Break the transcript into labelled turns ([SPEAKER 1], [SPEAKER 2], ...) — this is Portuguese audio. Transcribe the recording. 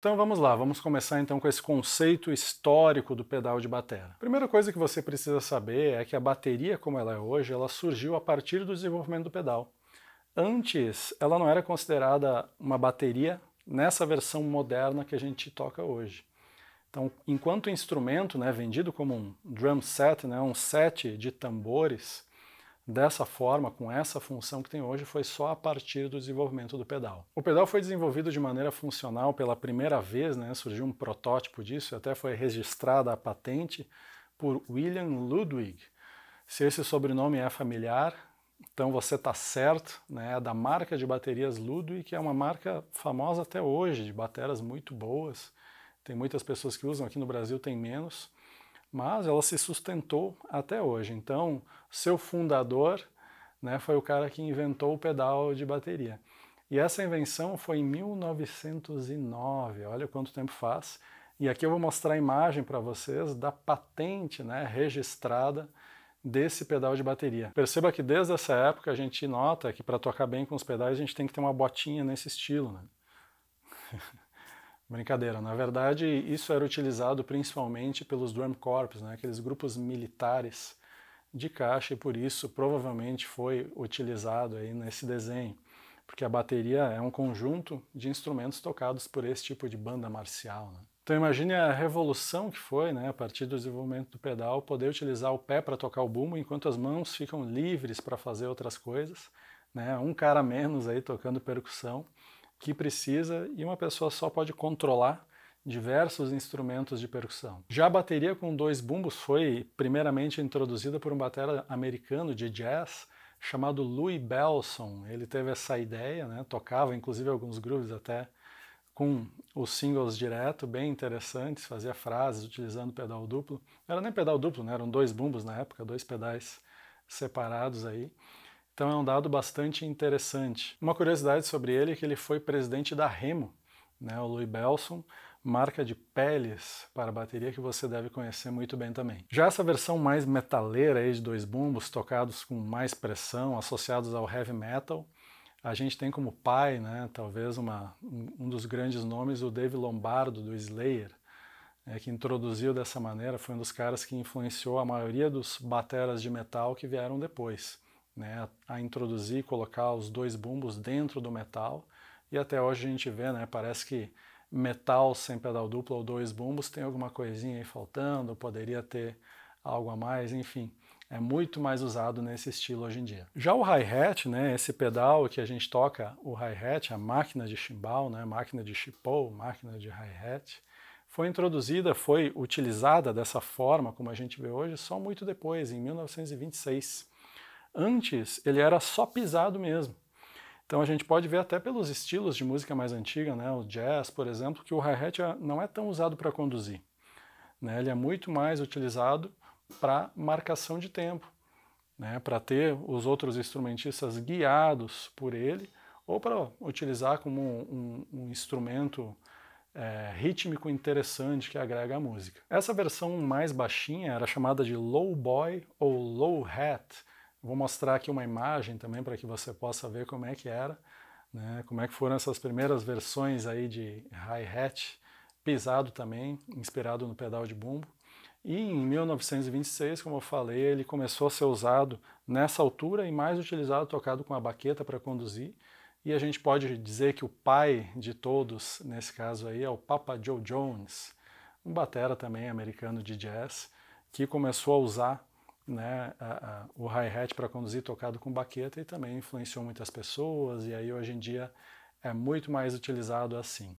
[SPEAKER 1] Então vamos lá, vamos começar então com esse conceito histórico do pedal de bateria. A primeira coisa que você precisa saber é que a bateria como ela é hoje, ela surgiu a partir do desenvolvimento do pedal. Antes, ela não era considerada uma bateria nessa versão moderna que a gente toca hoje. Então, enquanto instrumento, né, vendido como um drum set, né, um set de tambores, dessa forma, com essa função que tem hoje, foi só a partir do desenvolvimento do pedal. O pedal foi desenvolvido de maneira funcional pela primeira vez, né? surgiu um protótipo disso, até foi registrada a patente por William Ludwig. Se esse sobrenome é familiar, então você está certo, né? É da marca de baterias Ludwig, que é uma marca famosa até hoje, de baterias muito boas. Tem muitas pessoas que usam, aqui no Brasil tem menos mas ela se sustentou até hoje. Então, seu fundador né, foi o cara que inventou o pedal de bateria. E essa invenção foi em 1909, olha quanto tempo faz. E aqui eu vou mostrar a imagem para vocês da patente né, registrada desse pedal de bateria. Perceba que desde essa época a gente nota que para tocar bem com os pedais a gente tem que ter uma botinha nesse estilo. Né? Brincadeira, na verdade isso era utilizado principalmente pelos Drum Corps, né, aqueles grupos militares de caixa, e por isso provavelmente foi utilizado aí nesse desenho, porque a bateria é um conjunto de instrumentos tocados por esse tipo de banda marcial. Né? Então imagine a revolução que foi, né, a partir do desenvolvimento do pedal, poder utilizar o pé para tocar o bumbo enquanto as mãos ficam livres para fazer outras coisas, né, um cara menos aí tocando percussão que precisa e uma pessoa só pode controlar diversos instrumentos de percussão. Já a bateria com dois bumbos foi primeiramente introduzida por um batera americano de jazz chamado Louis Belson. Ele teve essa ideia, né? tocava inclusive alguns grooves até com os singles direto, bem interessantes, fazia frases utilizando pedal duplo. Não era nem pedal duplo, né? eram dois bumbos na época, dois pedais separados aí. Então é um dado bastante interessante. Uma curiosidade sobre ele é que ele foi presidente da Remo, né, o Louis Belson, marca de peles para bateria que você deve conhecer muito bem também. Já essa versão mais metaleira aí de dois bumbos, tocados com mais pressão, associados ao heavy metal, a gente tem como pai, né, talvez uma, um dos grandes nomes, o Dave Lombardo, do Slayer, né, que introduziu dessa maneira, foi um dos caras que influenciou a maioria dos bateras de metal que vieram depois né, a introduzir, colocar os dois bumbos dentro do metal. E até hoje a gente vê, né, parece que metal sem pedal duplo ou dois bumbos tem alguma coisinha aí faltando, poderia ter algo a mais, enfim. É muito mais usado nesse estilo hoje em dia. Já o hi-hat, né, esse pedal que a gente toca, o hi-hat, a máquina de chimbal, né, máquina de chipou, máquina de hi-hat, foi introduzida, foi utilizada dessa forma como a gente vê hoje, só muito depois, em 1926 Antes, ele era só pisado mesmo. Então a gente pode ver até pelos estilos de música mais antiga, né, o jazz, por exemplo, que o hi-hat é, não é tão usado para conduzir. Né? Ele é muito mais utilizado para marcação de tempo, né? para ter os outros instrumentistas guiados por ele, ou para utilizar como um, um, um instrumento é, rítmico interessante que agrega a música. Essa versão mais baixinha era chamada de low boy ou low hat, Vou mostrar aqui uma imagem também para que você possa ver como é que era, né? como é que foram essas primeiras versões aí de hi-hat, pisado também, inspirado no pedal de bumbo. E em 1926, como eu falei, ele começou a ser usado nessa altura e mais utilizado, tocado com a baqueta para conduzir. E a gente pode dizer que o pai de todos, nesse caso aí, é o Papa Joe Jones, um batera também americano de jazz, que começou a usar né, a, a, o hi-hat para conduzir tocado com baqueta e também influenciou muitas pessoas, e aí hoje em dia é muito mais utilizado assim.